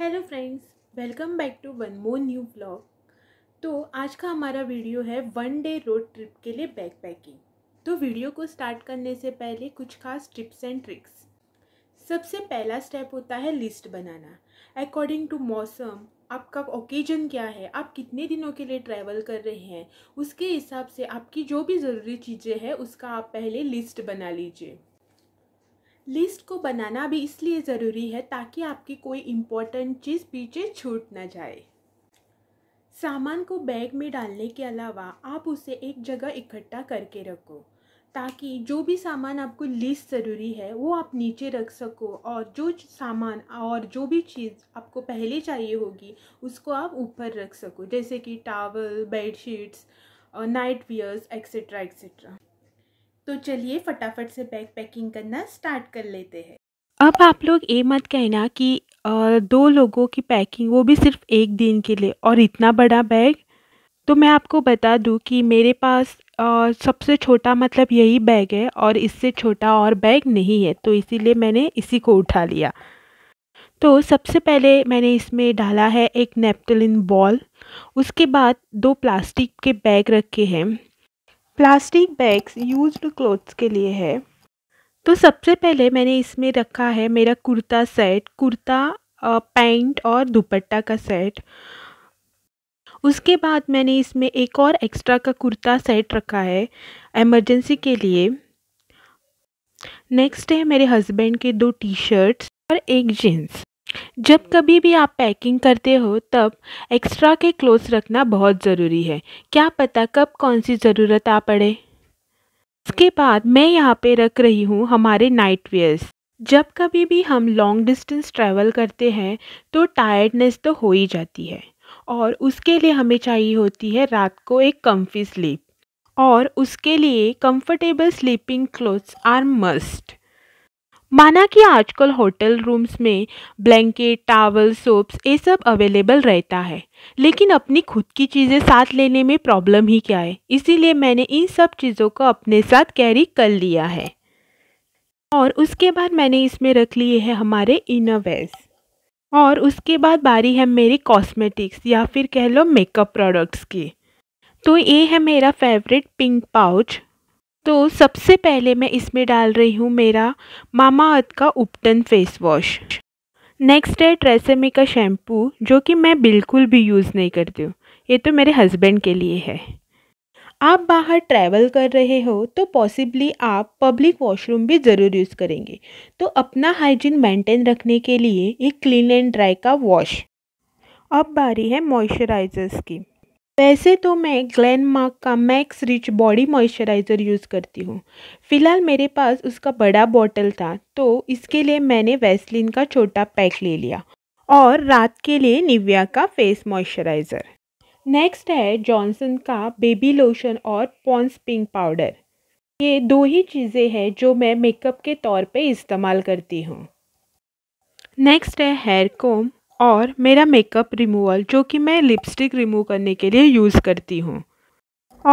hello friends welcome back to one more new blog तो आज का हमारा वीडियो है वन डे रोड ट्रिप के लिए बैक पैकिंग तो वीडियो को स्टार्ट करने से पहले कुछ खास टिप्स एंड ट्रिक्स सबसे पहला स्टेप होता है लिस्ट बनाना अकॉर्डिंग टू मौसम आपका ओकेजन क्या है आप कितने दिनों के लिए ट्रैवल कर रहे हैं उसके हिसाब से आपकी जो भी ज़रूरी चीज़ें हैं उसका आप पहले लिस्ट बना लीजिए लिस्ट को बनाना भी इसलिए ज़रूरी है ताकि आपकी कोई इम्पोर्टेंट चीज़ पीछे छूट ना जाए सामान को बैग में डालने के अलावा आप उसे एक जगह इकट्ठा करके रखो ताकि जो भी सामान आपको लिस्ट ज़रूरी है वो आप नीचे रख सको और जो सामान और जो भी चीज़ आपको पहले चाहिए होगी उसको आप ऊपर रख सको जैसे कि towel bedsheets night wears etcetera etcetera तो चलिए फटाफट से बैग पैकिंग करना स्टार्ट कर लेते हैं अब आप लोग ये मत कहना कि दो लोगों की पैकिंग वो भी सिर्फ एक दिन के लिए और इतना बड़ा बैग तो मैं आपको बता दूं कि मेरे पास सबसे छोटा मतलब यही बैग है और इससे छोटा और बैग नहीं है तो इसीलिए मैंने इसी को उठा लिया तो सबसे पहले मैंने इसमें डाला है एक नेपटलिन बॉल उसके बाद दो प्लास्टिक के बैग रखे हैं प्लास्टिक बैग्स यूज्ड क्लोथ्स के लिए है तो सबसे पहले मैंने इसमें रखा है मेरा कुर्ता सेट कुर्ता पैंट और दुपट्टा का सेट उसके बाद मैंने इसमें एक और एक्स्ट्रा का कुर्ता सेट रखा है एमरजेंसी के लिए नेक्स्ट है मेरे हस्बैंड के दो टी शर्ट्स और एक जीन्स जब कभी भी आप पैकिंग करते हो तब एक्स्ट्रा के क्लोथ्स रखना बहुत ज़रूरी है क्या पता कब कौन सी ज़रूरत आ पड़े इसके बाद मैं यहाँ पे रख रही हूँ हमारे नाइट वेयर्स जब कभी भी हम लॉन्ग डिस्टेंस ट्रैवल करते हैं तो टायर्डनेस तो हो ही जाती है और उसके लिए हमें चाहिए होती है रात को एक कम्फी स्लीप और उसके लिए comfortable sleeping clothes are must माना कि आजकल होटल रूम्स में ब्लैंकेट टावल सोप्स ये सब अवेलेबल रहता है लेकिन अपनी खुद की चीज़ें साथ लेने में प्रॉब्लम ही क्या है इसीलिए मैंने इन सब चीज़ों को अपने साथ कैरी कर लिया है और उसके बाद मैंने इसमें रख लिए है हमारे इनोवेस और उसके बाद बारी है मेरी कॉस्मेटिक्स या फिर कह लो मेकअप प्रोडक्ट्स की तो ये है मेरा फेवरेट पिंक पाउच तो सबसे पहले मैं इसमें डाल रही हूँ मेरा मामा अर्थ का उपटन फेस वॉश नेक्स्ट है ट्रेसेमी का शैम्पू जो कि मैं बिल्कुल भी यूज़ नहीं करती हूँ ये तो मेरे हस्बैंड के लिए है आप बाहर ट्रैवल कर रहे हो तो पॉसिबली आप पब्लिक वॉशरूम भी ज़रूर यूज़ करेंगे तो अपना हाइजीन मेंटेन रखने के लिए एक क्लीन एंड ड्राई का वॉश अब बारी है मॉइस्चराइजर्स की वैसे तो मैं ग्लैन मार्क का max rich body moisturiser use करती हूँ फ़िलहाल मेरे पास उसका बड़ा बॉटल था तो इसके लिए मैंने वैसलिन का छोटा पैक ले लिया और रात के लिए निविया का फेस मॉइस्चराइज़र नेक्स्ट है जॉनसन का बेबी लोशन और पॉन्स पिंक पाउडर ये दो ही चीज़ें हैं जो मैं मेकअप के तौर पर इस्तेमाल करती हूँ नेक्स्ट है हेयर कोम और मेरा मेकअप रिमूवल जो कि मैं लिपस्टिक रिमूव करने के लिए यूज़ करती हूँ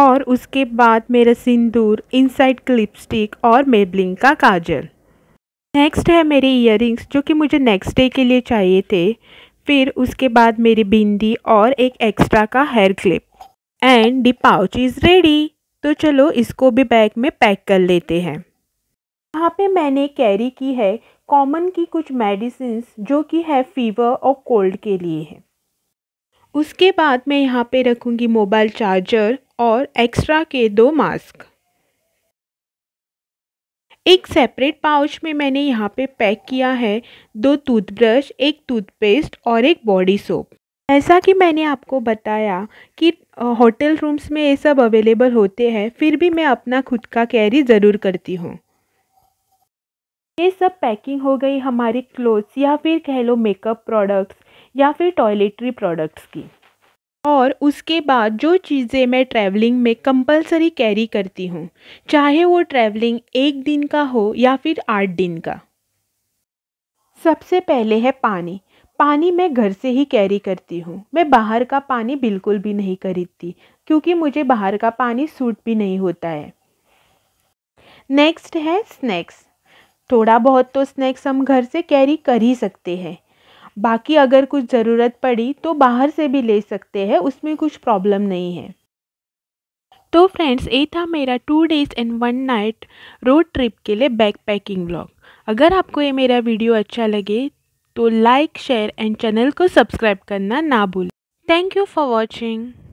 और उसके बाद मेरा सिंदूर इनसाइड लिपस्टिक और मेबलिंग का काजल नेक्स्ट है मेरे इयर जो कि मुझे नेक्स्ट डे के लिए चाहिए थे फिर उसके बाद मेरी बिंदी और एक, एक एक्स्ट्रा का hair clip and the pouch is ready तो चलो इसको भी बैग में पैक कर लेते हैं यहाँ पे मैंने कैरी की है कॉमन की कुछ मेडिसिन जो कि है फीवर और कोल्ड के लिए है उसके बाद मैं यहाँ पे रखूँगी मोबाइल चार्जर और एक्स्ट्रा के दो मास्क एक सेपरेट पाउच में मैंने यहाँ पे पैक किया है दो टूथब्रश एक टूथपेस्ट और एक बॉडी सोप ऐसा कि मैंने आपको बताया कि होटल रूम्स में ये सब अवेलेबल होते हैं फिर भी मैं अपना खुद का कैरी ज़रूर करती हूँ ये सब पैकिंग हो गई हमारे क्लोथ्स या फिर कह लो मेकअप प्रोडक्ट्स या फिर टॉयलेटरी प्रोडक्ट्स की और उसके बाद जो चीज़ें मैं ट्रैवलिंग में कंपलसरी कैरी करती हूँ चाहे वो ट्रैवलिंग एक दिन का हो या फिर आठ दिन का सबसे पहले है पानी पानी मैं घर से ही कैरी करती हूँ मैं बाहर का पानी बिल्कुल भी नहीं खरीदती क्योंकि मुझे बाहर का पानी सूट भी नहीं होता है नेक्स्ट है स्नैक्स थोड़ा बहुत तो स्नैक्स हम घर से कैरी कर ही सकते हैं बाकी अगर कुछ ज़रूरत पड़ी तो बाहर से भी ले सकते हैं उसमें कुछ प्रॉब्लम नहीं है तो फ्रेंड्स ये था मेरा two days and one night road trip के लिए बैक पैकिंग ब्लॉग अगर आपको ये मेरा वीडियो अच्छा लगे तो लाइक शेयर एंड चैनल को सब्सक्राइब करना ना भूलें थैंक यू फॉर वॉचिंग